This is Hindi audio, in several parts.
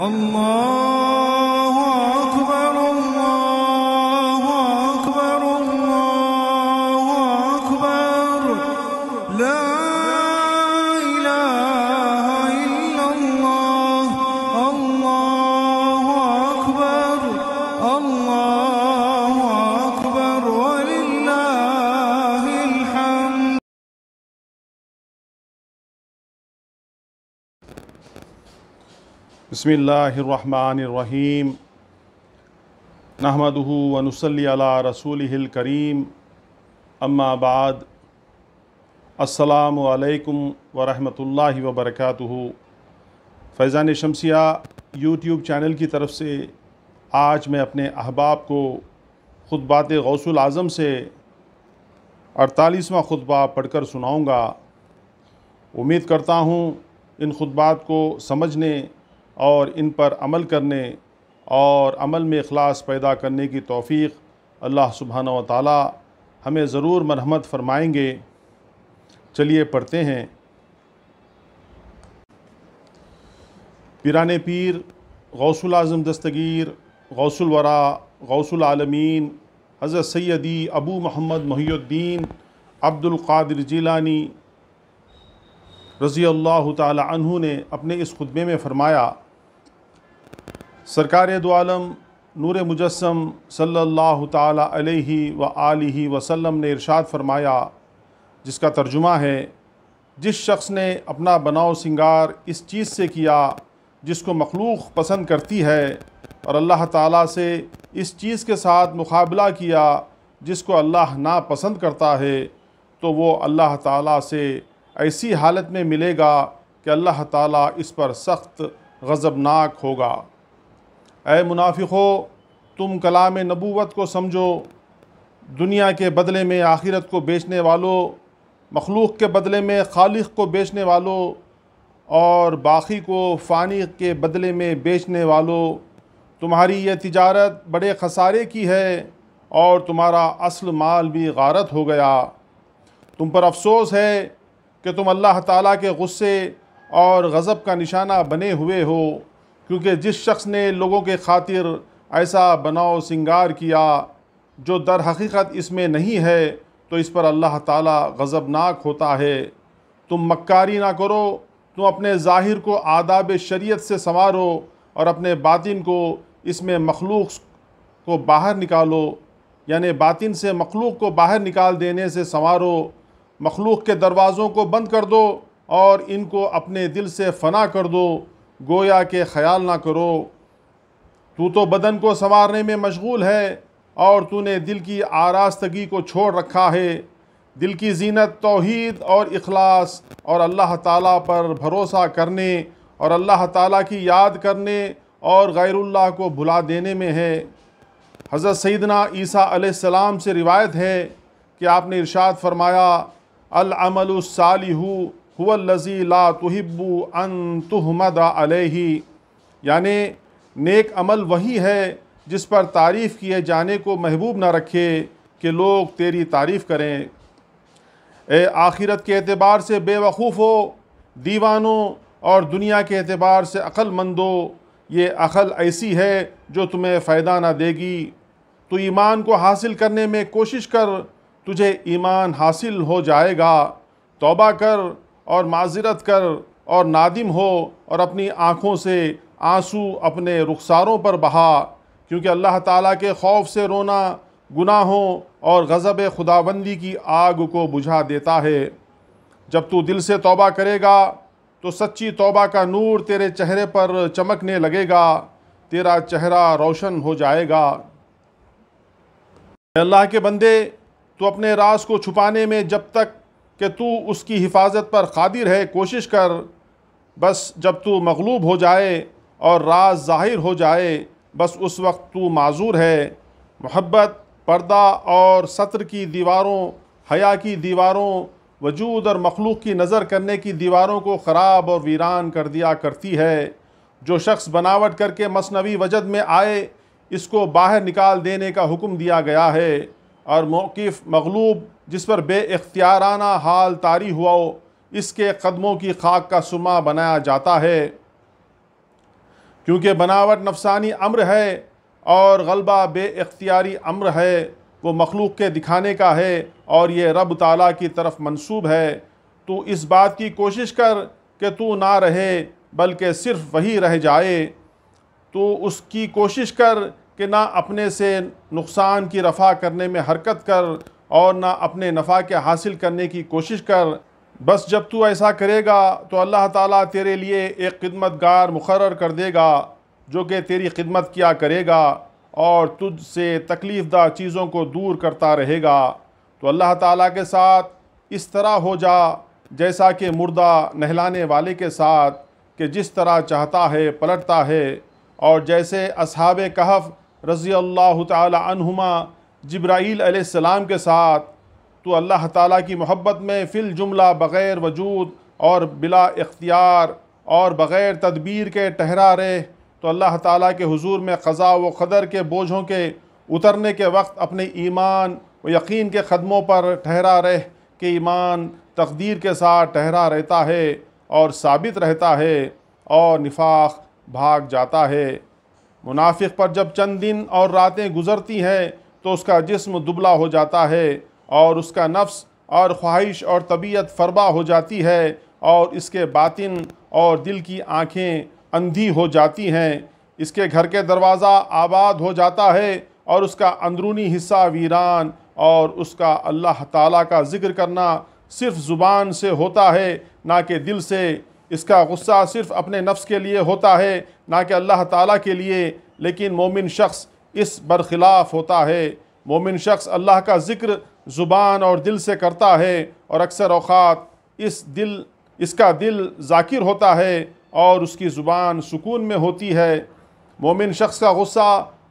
الله أكبر الله أكبر الله أكبر لا إله إلا الله الله أكبر الله बसमीम नहमद वनसली अला रसूल करीम अम्माबाद असलकम वरहमल वबरक फैज़ान शमसिया यूट्यूब चैनल की तरफ से आज मैं अपने अहबाब को ख़ुतबात गौसल अजम से अड़तालीसवा ख़ुतबा पढ़ कर सुनाऊँगा उम्मीद करता हूँ इन खुतबात को समझने और इन पर अमल करने और अमल में अखलास पैदा करने की तोफ़ी अल्लाह सुबहाना व ताली हमें ज़रूर मरहमत फ़रमाएँगे चलिए पढ़ते हैं पिरान पीर गौसल आज़म दस्तगीर गौसल वरा गौसल आलमीन हज़रत सैदी अबू मोहम्मद महीद्दीन अब्दुल्कर जिलानी रज़ी अल्लाह तह ने अपने इस खुतबे में फ़रमाया सरकार दो नूर मुजस्म सल्ला अलैहि व आलिहि वसल्लम ने इरशाद फरमाया जिसका तर्जुमा है जिस शख्स ने अपना बनाव सिंगार इस चीज़ से किया जिसको मखलूक पसंद करती है और अल्लाह ताला से इस चीज़ के साथ मुकाबला किया जिसको अल्लाह ना पसंद करता है तो वो अल्लाह ताला से ऐसी हालत में मिलेगा कि अल्लाह ताला इस पर सख्त गज़बनाक होगा अय मुनाफिको तुम कलाम नबूवत को समझो दुनिया के बदले में आखिरत को बेचने वालों मखलूक के बदले में खालिक को बेचने वालों और बाकी को फ़ानी के बदले में बेचने वालों तुम्हारी यह तिजारत बड़े खसारे की है और तुम्हारा असल माल भी गारत हो गया तुम पर अफसोस है कि तुम अल्लाह ताला के गुस्से और गज़ब का निशाना बने हुए हो क्योंकि जिस शख्स ने लोगों के खातिर ऐसा बनाओ सिंगार किया जो दर हकीकत इसमें नहीं है तो इस पर अल्लाह ताला गज़बनाक होता है तुम मक्कारी ना करो तुम अपने ज़ाहिर को आदाब शरीयत से संवारो और अपने बातिन को इसमें मखलूक को बाहर निकालो यानि बातिन से मखलूक को बाहर निकाल देने से संवारो मखलूक के दरवाज़ों को बंद कर दो और इनको अपने दिल से फना कर दो गोया के ख्याल ना करो तू तो बदन को संवारने में मशगूल है और तूने दिल की आरास्तगी को छोड़ रखा है दिल की जीनत तोहद और अखलास और अल्लाह ताला पर भरोसा करने और अल्लाह ताला की याद करने और गैरुल्लाह को भुला देने में है हज़रत सैदना ईसा सलाम से रिवायत है कि आपने इरशाद फरमाया अलमल हुवल्लजी ला तहिब्बू अन तुहमद अलही यानि नेक अमल वही है जिस पर तारीफ़ किए जाने को महबूब ना रखे कि लोग तेरी तारीफ़ करें ए आखिरत के अतबार से बेवकूफ़ हो दीवानों और दुनिया के अतबार से अक़लमंदो ये अकल ऐसी है जो तुम्हें फ़ायदा ना देगी तो ईमान को हासिल करने में कोशिश कर तुझे ईमान हासिल हो जाएगा तोबा कर और माजरत कर और नादिम हो और अपनी आँखों से आंसू अपने रुखसारों पर बहा क्योंकि अल्लाह ताला के खौफ से रोना गुनाहों और गज़ब खुदाबंदी की आग को बुझा देता है जब तू दिल से तोबा करेगा तो सच्ची तोबा का नूर तेरे चेहरे पर चमकने लगेगा तेरा चेहरा रोशन हो जाएगा अल्लाह के बंदे तो अपने राज को छुपाने में जब तक कि तू उसकी हिफाजत पर कादिर है कोशिश कर बस जब तू मगलूब हो जाए और राज ज़ाहिर हो जाए बस उस वक्त तू माजूर है मोहब्बत पर्दा और सत्र की दीवारों हया की दीवारों वजूद और मखलूक की नज़र करने की दीवारों को ख़राब और वीरान कर दिया करती है जो शख्स बनावट करके मसनवी वजद में आए इसको बाहर निकाल देने का हुक्म दिया गया है और मौकफ़ मगलूब जिस पर बे अख्तियाराना हाल तारी हुआ हो इसके कदमों की खाक का सुमा बनाया जाता है क्योंकि बनावट नफसानी अम्र है और गलबा बे अख्तियारी अम्र है वो मखलूक के दिखाने का है और ये रब ताला की तरफ मंसूब है तो इस बात की कोशिश कर कि तू ना रहे बल्कि सिर्फ़ वही रह जाए तो उसकी कोशिश कर कि ना अपने से नुकसान की रफा करने में हरकत कर और ना अपने नफ़ा के हासिल करने की कोशिश कर बस जब तू ऐसा करेगा तो अल्लाह ताला तेरे लिए एक खिदमत गार मुकर कर देगा जो कि तेरी खिदमत किया करेगा और तुझ तकलीफ़ दा चीज़ों को दूर करता रहेगा तो अल्लाह ताला के साथ इस तरह हो जा जैसा कि मुर्दा नहलाने वाले के साथ कि जिस तरह चाहता है पलटता है और जैसे असहाब कहफ़ रज़ी अल्लाह तहुमा जब्राईल सलाम के साथ तो अल्लाह ताला की मोहब्बत में फ़िल जुमला बग़ैर वजूद और बिला इख्तियार और बग़ैर तदबीर के ठहरा रहे तो अल्लाह ताला के हुजूर में क़ज़ा व क़दर के बोझों के उतरने के वक्त अपने ईमान व यकीन के ख़दमों पर ठहरा रह कि ईमान तकदीर के साथ ठहरा रहता है और साबित रहता है और निफाक भाग जाता है मुनाफिक पर जब चंद दिन और रातें गुजरती हैं तो उसका जिस्म दुबला हो जाता है और उसका नफ्स और ख्वाहिश और तबीयत फरबा हो जाती है और इसके बातिन और दिल की आँखें अंधी हो जाती हैं इसके घर के दरवाज़ा आबाद हो जाता है और उसका अंदरूनी हिस्सा वीरान और उसका अल्लाह ताला का ज़िक्र करना सिर्फ़ ज़ुबान से होता है ना कि दिल से इसका गुस्सा सिर्फ अपने नफ्स के लिए होता है ना कि अल्लाह ताला के लिए लेकिन मोमिन शख्स इस बरखिलाफ़ होता है मोमिन शख्स अल्लाह का ज़िक्र ज़ुबान और दिल से करता है और अक्सर अवक़ात इस दिल इसका दिल जाकिर होता है और उसकी ज़ुबान सुकून में होती है मोमिन शख्स का गुस्सा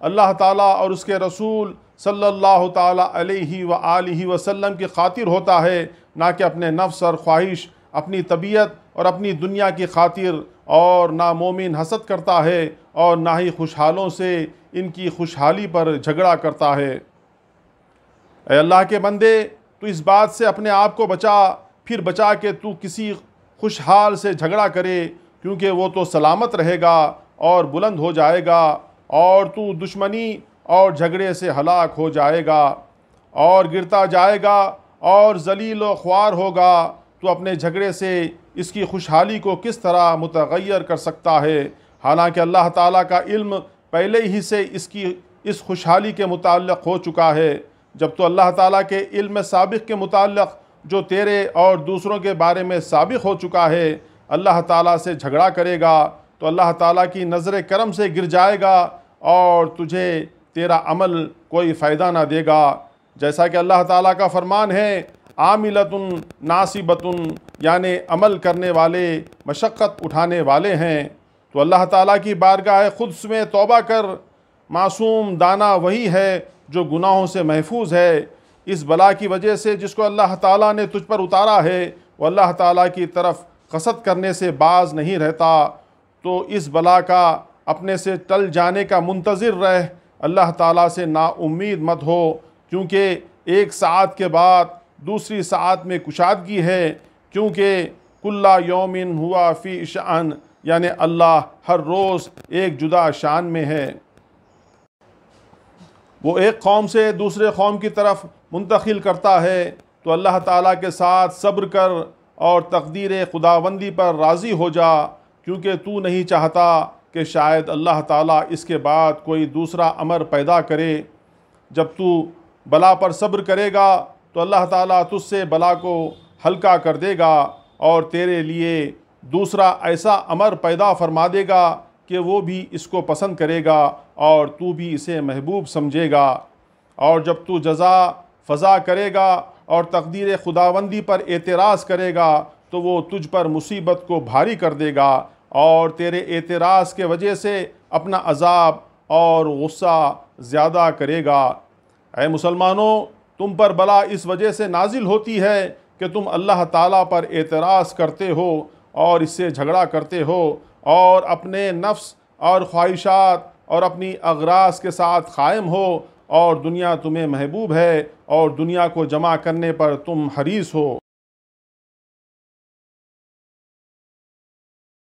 अल्लाह ताला और उसके रसूल सल्लल्लाहु ताला अलैहि व आलिहि वसल्लम की खातिर होता है ना कि अपने नफ्स और ख्वाहिश अपनी तबीयत और अपनी दुनिया की खातिर और ना मोमिन हसद करता है और ना ही खुशहालों से इनकी खुशहाली पर झगड़ा करता है अल्लाह के बंदे तो इस बात से अपने आप को बचा फिर बचा के तू किसी खुशहाल से झगड़ा करे क्योंकि वो तो सलामत रहेगा और बुलंद हो जाएगा और तू दुश्मनी और झगड़े से हलाक हो जाएगा और गिरता जाएगा और जलील व ख्वार होगा तो अपने झगड़े से इसकी खुशहाली को किस तरह मुतगैर कर सकता है हालांकि अल्लाह ताला का इल्म पहले ही से इसकी इस खुशहाली के मुतक़ हो चुका है जब तो अल्लाह ताला के इल्म सबक के मुतक़ जो तेरे और दूसरों के बारे में सबक हो चुका है अल्लाह ताला से झगड़ा करेगा तो अल्लाह ताला की नज़र करम से गिर जाएगा और तुझे तेरा अमल कोई फ़ायदा ना देगा जैसा कि अल्लाह ताला का फरमान है आमिलतन नासिबतन यानि अमल करने वाले मशक्क़त उठाने वाले हैं तो अल्लाह ताला की बारगाह खुद में तोबा कर मासूम दाना वही है जो गुनाहों से महफूज है इस बला की वजह से जिसको अल्लाह ताला ने तुझ पर उतारा है वो अल्लाह ताला की तरफ कसद करने से बाज नहीं रहता तो इस बला का अपने से टल जाने का मुंतज़िर रह अल्लाह ताला से नाउम्मीद मत हो क्योंकि एक साथ के बाद दूसरी साथ में कुशादगी है क्योंकि कुल्ला योमिन हुआ फ़ी शान यानि अल्लाह हर रोज़ एक जुदा शान में है वो एक कौम से दूसरे कौम की तरफ मुंतकिल करता है तो अल्लाह ताला के साथ सब्र कर और तकदीर खुदाबंदी पर राज़ी हो जा क्योंकि तू नहीं चाहता कि शायद अल्लाह ताला इसके बाद कोई दूसरा अमर पैदा करे जब तू बला पर सब्र करेगा तो अल्लाह ताला तुझसे बला को हल्का कर देगा और तेरे लिए दूसरा ऐसा अमर पैदा फरमा देगा कि वो भी इसको पसंद करेगा और तू भी इसे महबूब समझेगा और जब तू जजा फ़ज़ा करेगा और तकदीर खुदाबंदी पर एतराज़ करेगा तो वो तुझ पर मुसीबत को भारी कर देगा और तेरे एतराज़ के वजह से अपना अजाब और गुस्सा ज़्यादा करेगा अय मुसलमानों तुम पर बला इस वजह से नाजिल होती है कि तुम अल्लाह ताला पर एतराज़ करते हो और इससे झगड़ा करते हो और अपने नफ्स और ख्वाहिशात और अपनी अगराज के साथ कायम हो और दुनिया तुम्हें महबूब है और दुनिया को जमा करने पर तुम हरीस हो